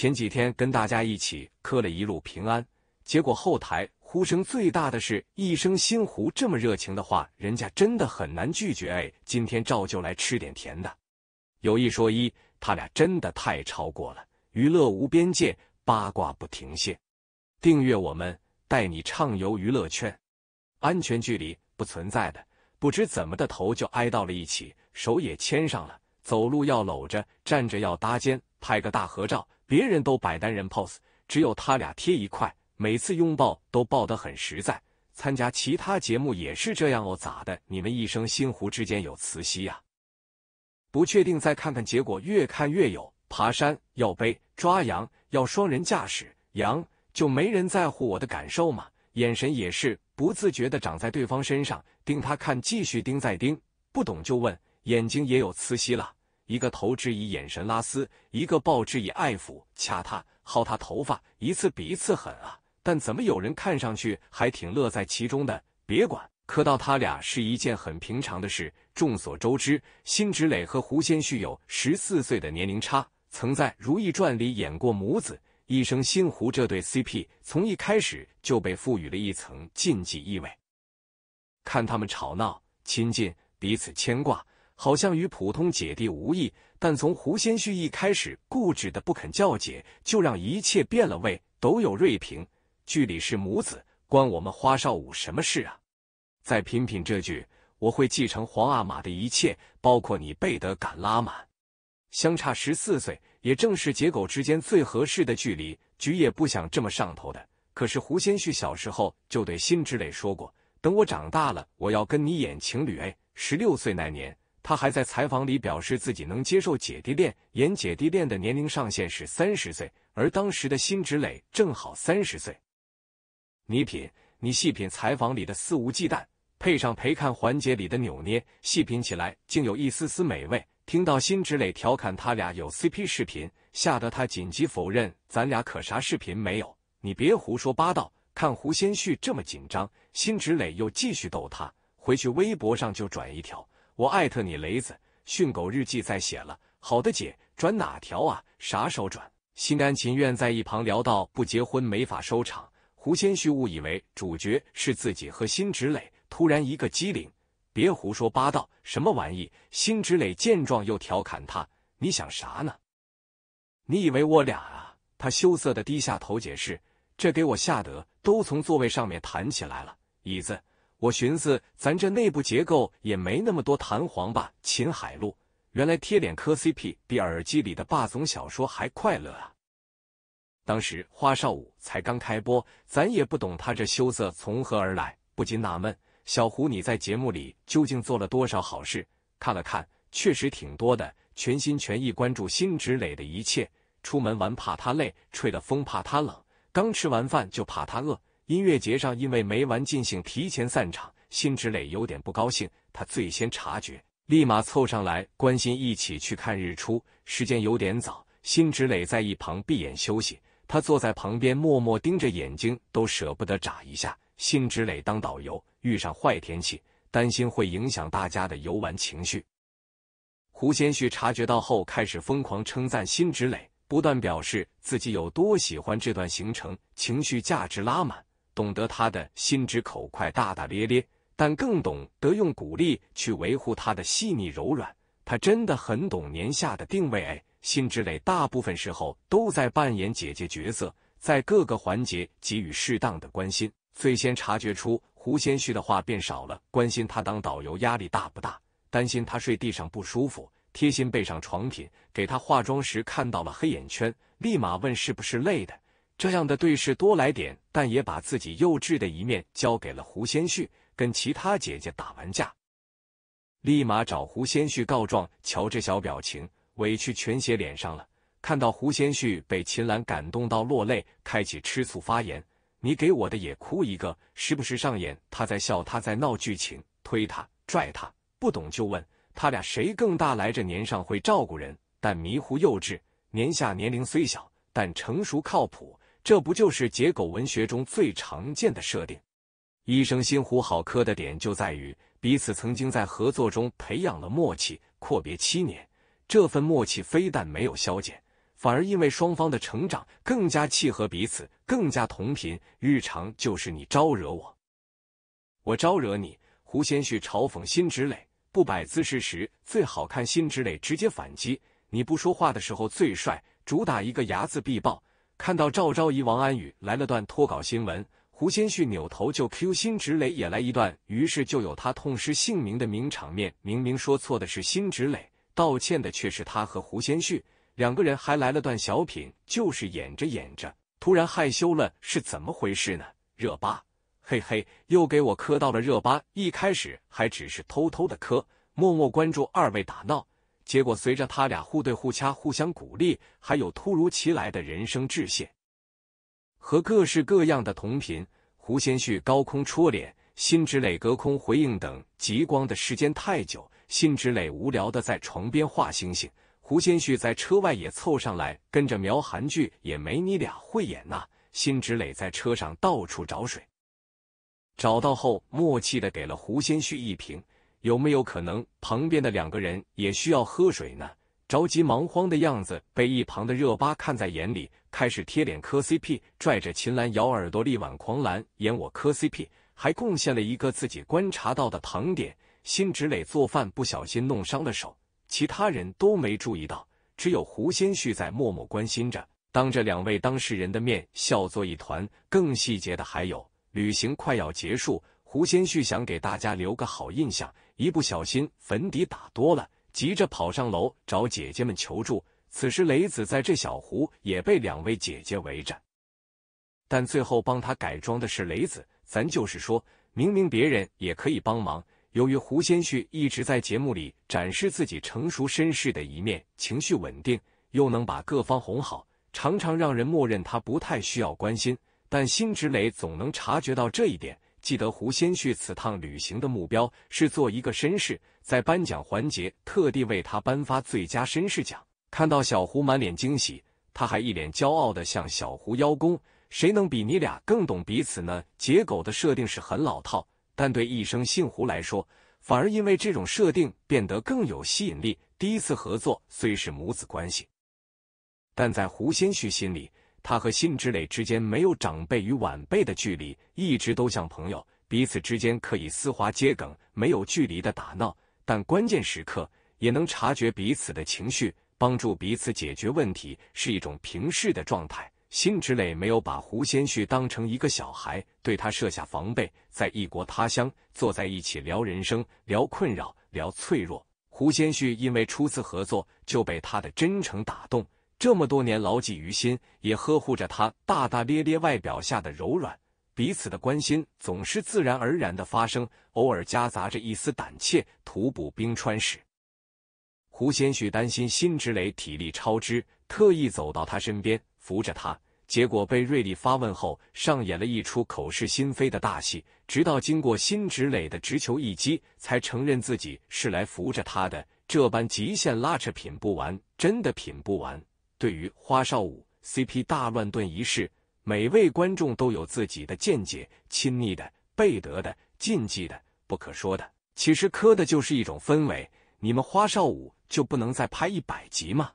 前几天跟大家一起磕了一路平安，结果后台呼声最大的是一生心湖这么热情的话，人家真的很难拒绝。哎，今天照旧来吃点甜的。有一说一，他俩真的太超过了，娱乐无边界，八卦不停歇。订阅我们，带你畅游娱乐圈，安全距离不存在的。不知怎么的，头就挨到了一起，手也牵上了，走路要搂着，站着要搭肩，拍个大合照。别人都摆单人 pose，只有他俩贴一块，每次拥抱都抱得很实在。参加其他节目也是这样哦，咋的？你们一生心湖之间有磁吸呀？不确定，再看看结果，越看越有。爬山要背，抓羊要双人驾驶，羊就没人在乎我的感受吗？眼神也是不自觉的长在对方身上，盯他看，继续盯再盯，不懂就问，眼睛也有磁吸了。一个投之以眼神拉丝，一个抱之以爱抚，掐他、薅他头发，一次比一次狠啊！但怎么有人看上去还挺乐在其中的？别管，磕到他俩是一件很平常的事。众所周知，辛芷蕾和胡先煦有十四岁的年龄差，曾在《如懿传》里演过母子。一生新胡这对 CP 从一开始就被赋予了一层禁忌意味。看他们吵闹、亲近，彼此牵挂。好像与普通姐弟无异，但从胡先煦一开始固执的不肯叫姐，就让一切变了味。都有瑞平，剧里是母子，关我们花少武什么事啊？再品品这句：“我会继承皇阿玛的一切，包括你背德敢拉满。”相差十四岁，也正是姐狗之间最合适的距离。菊也不想这么上头的，可是胡先煦小时候就对辛芷蕾说过：“等我长大了，我要跟你演情侣。”哎，十六岁那年。他还在采访里表示自己能接受姐弟恋，演姐弟恋的年龄上限是三十岁，而当时的辛芷蕾正好三十岁。你品，你细品，采访里的肆无忌惮，配上陪看环节里的扭捏，细品起来竟有一丝丝美味。听到辛芷蕾调侃他俩有 CP 视频，吓得他紧急否认：“咱俩可啥视频没有，你别胡说八道。”看胡先煦这么紧张，辛芷蕾又继续逗他，回去微博上就转一条。我艾特你雷子，训狗日记在写了。好的姐，转哪条啊？啥时候转？心甘情愿在一旁聊到不结婚没法收场。胡先煦误以为主角是自己和辛芷蕾，突然一个机灵，别胡说八道，什么玩意？辛芷蕾见状又调侃他：“你想啥呢？你以为我俩啊？”他羞涩的低下头解释：“这给我吓得都从座位上面弹起来了，椅子。”我寻思，咱这内部结构也没那么多弹簧吧？秦海璐原来贴脸磕 CP 比耳机里的霸总小说还快乐啊！当时花少五才刚开播，咱也不懂他这羞涩从何而来，不禁纳闷：小胡你在节目里究竟做了多少好事？看了看，确实挺多的。全心全意关注辛芷蕾的一切，出门玩怕他累，吹了风怕他冷，刚吃完饭就怕他饿。音乐节上，因为没完尽兴，提前散场。辛芷蕾有点不高兴，她最先察觉，立马凑上来关心一起去看日出。时间有点早，辛芷蕾在一旁闭眼休息。她坐在旁边，默默盯着眼睛，都舍不得眨一下。辛芷蕾当导游，遇上坏天气，担心会影响大家的游玩情绪。胡先煦察觉到后，开始疯狂称赞辛芷蕾，不断表示自己有多喜欢这段行程，情绪价值拉满。懂得他的心直口快、大大咧咧，但更懂得用鼓励去维护他的细腻柔软。他真的很懂年下的定位。哎，辛芷蕾大部分时候都在扮演姐姐角色，在各个环节给予适当的关心。最先察觉出胡先煦的话变少了，关心他当导游压力大不大，担心他睡地上不舒服，贴心备上床品。给他化妆时看到了黑眼圈，立马问是不是累的。这样的对视多来点，但也把自己幼稚的一面交给了胡先煦，跟其他姐姐打完架，立马找胡先煦告状。瞧这小表情，委屈全写脸上了。看到胡先煦被秦岚感动到落泪，开启吃醋发言：“你给我的也哭一个。”时不时上演他在笑，他在闹剧情，推他拽他，不懂就问他俩谁更大来着？年上会照顾人，但迷糊幼稚；年下年龄虽小，但成熟靠谱。这不就是结狗文学中最常见的设定？医生新胡好磕的点就在于彼此曾经在合作中培养了默契，阔别七年，这份默契非但没有消减，反而因为双方的成长更加契合彼此，更加同频。日常就是你招惹我，我招惹你。胡先煦嘲讽辛芷蕾不摆姿势时最好看；辛芷蕾直接反击，你不说话的时候最帅，主打一个睚眦必报。看到赵昭仪、王安宇来了段脱稿新闻，胡先煦扭头就 Q 辛芷蕾也来一段，于是就有他痛失姓名的名场面。明明说错的是辛芷蕾，道歉的却是他和胡先煦两个人，还来了段小品，就是演着演着突然害羞了，是怎么回事呢？热巴，嘿嘿，又给我磕到了。热巴一开始还只是偷偷的磕，默默关注二位打闹。结果随着他俩互对互掐、互相鼓励，还有突如其来的人生致谢和各式各样的同频，胡先煦高空戳脸，辛芷蕾隔空回应等，极光的时间太久，辛芷蕾无聊的在床边画星星，胡先煦在车外也凑上来跟着描韩剧，也没你俩会演呐。辛芷蕾在车上到处找水，找到后默契的给了胡先煦一瓶。有没有可能旁边的两个人也需要喝水呢？着急忙慌的样子被一旁的热巴看在眼里，开始贴脸磕 CP，拽着秦岚咬耳朵力挽狂澜，演我磕 CP，还贡献了一个自己观察到的糖点。辛芷蕾做饭不小心弄伤了手，其他人都没注意到，只有胡先煦在默默关心着，当着两位当事人的面笑作一团。更细节的还有，旅行快要结束。胡先煦想给大家留个好印象，一不小心粉底打多了，急着跑上楼找姐姐们求助。此时雷子在这，小胡也被两位姐姐围着，但最后帮他改装的是雷子。咱就是说，明明别人也可以帮忙。由于胡先煦一直在节目里展示自己成熟绅士的一面，情绪稳定，又能把各方哄好，常常让人默认他不太需要关心。但辛芷蕾总能察觉到这一点。记得胡先煦此趟旅行的目标是做一个绅士，在颁奖环节特地为他颁发最佳绅士奖。看到小胡满脸惊喜，他还一脸骄傲的向小胡邀功：“谁能比你俩更懂彼此呢？”结狗的设定是很老套，但对一生姓胡来说，反而因为这种设定变得更有吸引力。第一次合作虽是母子关系，但在胡先煦心里。他和辛之磊之间没有长辈与晚辈的距离，一直都像朋友，彼此之间可以丝滑接梗，没有距离的打闹，但关键时刻也能察觉彼此的情绪，帮助彼此解决问题，是一种平视的状态。辛之磊没有把胡先煦当成一个小孩，对他设下防备，在异国他乡坐在一起聊人生、聊困扰、聊脆弱。胡先煦因为初次合作就被他的真诚打动。这么多年牢记于心，也呵护着他大大咧咧外表下的柔软。彼此的关心总是自然而然的发生，偶尔夹杂着一丝胆怯。徒步冰川时，胡先煦担心辛芷蕾体力超支，特意走到他身边扶着他。结果被瑞丽发问后，上演了一出口是心非的大戏。直到经过辛芷蕾的直球一击，才承认自己是来扶着他的。这般极限拉扯，品不完，真的品不完。对于花少五 CP 大乱炖一事，每位观众都有自己的见解：亲昵的、背德的、禁忌的、不可说的。其实磕的就是一种氛围。你们花少五就不能再拍一百集吗？